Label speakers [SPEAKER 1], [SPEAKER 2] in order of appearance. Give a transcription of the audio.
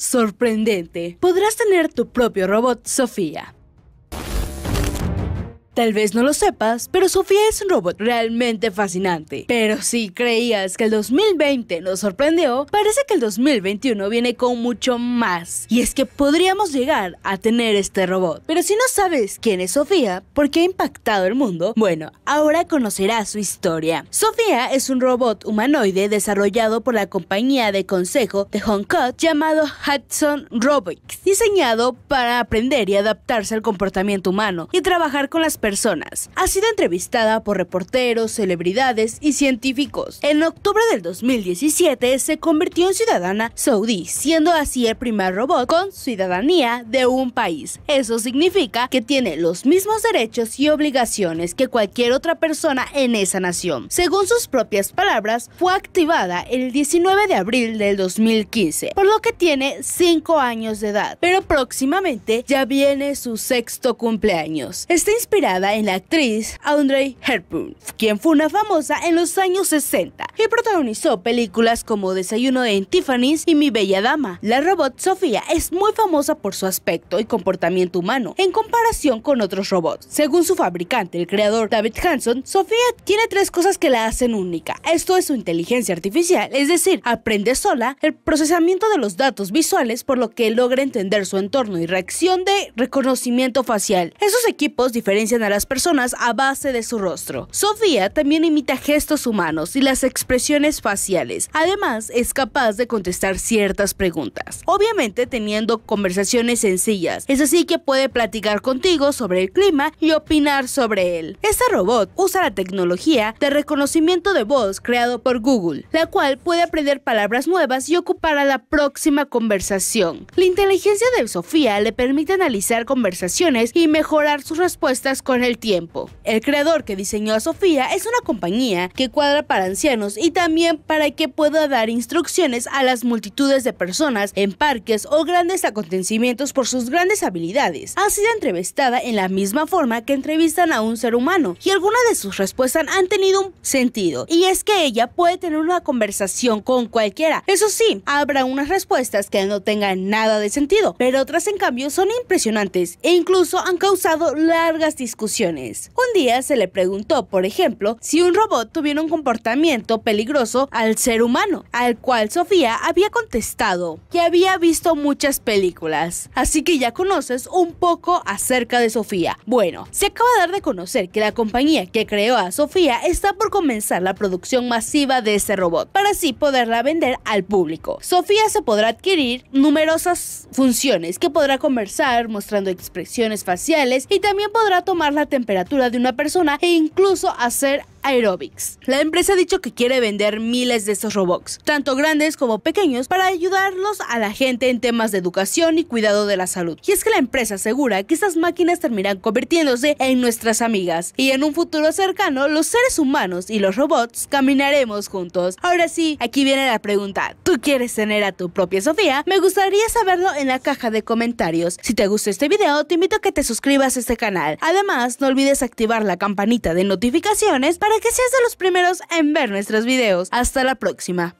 [SPEAKER 1] sorprendente. Podrás tener tu propio robot, Sofía. Tal vez no lo sepas, pero Sofía es un robot realmente fascinante. Pero si creías que el 2020 nos sorprendió, parece que el 2021 viene con mucho más. Y es que podríamos llegar a tener este robot. Pero si no sabes quién es Sofía, por qué ha impactado el mundo, bueno, ahora conocerás su historia. Sofía es un robot humanoide desarrollado por la compañía de consejo de Hong Kong llamado Hudson Robotics, diseñado para aprender y adaptarse al comportamiento humano y trabajar con las personas. Ha sido entrevistada por reporteros, celebridades y científicos. En octubre del 2017 se convirtió en ciudadana saudí, siendo así el primer robot con ciudadanía de un país. Eso significa que tiene los mismos derechos y obligaciones que cualquier otra persona en esa nación. Según sus propias palabras, fue activada el 19 de abril del 2015, por lo que tiene 5 años de edad, pero próximamente ya viene su sexto cumpleaños. Está inspirada en la actriz Audrey Hepburn, quien fue una famosa en los años 60 y protagonizó películas como Desayuno en Tiffany's y Mi Bella Dama. La robot Sofía es muy famosa por su aspecto y comportamiento humano en comparación con otros robots. Según su fabricante, el creador David Hanson, Sofía tiene tres cosas que la hacen única. Esto es su inteligencia artificial, es decir, aprende sola el procesamiento de los datos visuales por lo que logra entender su entorno y reacción de reconocimiento facial. Esos equipos diferencian a las personas a base de su rostro. Sofía también imita gestos humanos y las expresiones faciales. Además, es capaz de contestar ciertas preguntas. Obviamente teniendo conversaciones sencillas. Es así que puede platicar contigo sobre el clima y opinar sobre él. Este robot usa la tecnología de reconocimiento de voz creado por Google, la cual puede aprender palabras nuevas y ocupar a la próxima conversación. La inteligencia de Sofía le permite analizar conversaciones y mejorar sus respuestas con el tiempo. El creador que diseñó a Sofía es una compañía que cuadra para ancianos y también para que pueda dar instrucciones a las multitudes de personas en parques o grandes acontecimientos por sus grandes habilidades. Ha sido entrevistada en la misma forma que entrevistan a un ser humano y algunas de sus respuestas han tenido un sentido y es que ella puede tener una conversación con cualquiera. Eso sí, habrá unas respuestas que no tengan nada de sentido, pero otras en cambio son impresionantes e incluso han causado largas discusiones un día se le preguntó, por ejemplo, si un robot tuviera un comportamiento peligroso al ser humano, al cual Sofía había contestado que había visto muchas películas. Así que ya conoces un poco acerca de Sofía. Bueno, se acaba de dar de conocer que la compañía que creó a Sofía está por comenzar la producción masiva de ese robot, para así poderla vender al público. Sofía se podrá adquirir numerosas funciones que podrá conversar, mostrando expresiones faciales y también podrá tomar la temperatura de una persona e incluso hacer Aerobics. La empresa ha dicho que quiere vender miles de estos robots, tanto grandes como pequeños, para ayudarlos a la gente en temas de educación y cuidado de la salud. Y es que la empresa asegura que estas máquinas terminarán convirtiéndose en nuestras amigas y en un futuro cercano los seres humanos y los robots caminaremos juntos. Ahora sí, aquí viene la pregunta. ¿Tú quieres tener a tu propia Sofía? Me gustaría saberlo en la caja de comentarios. Si te gustó este video, te invito a que te suscribas a este canal. Además, no olvides activar la campanita de notificaciones para para que seas de los primeros en ver nuestros videos. Hasta la próxima.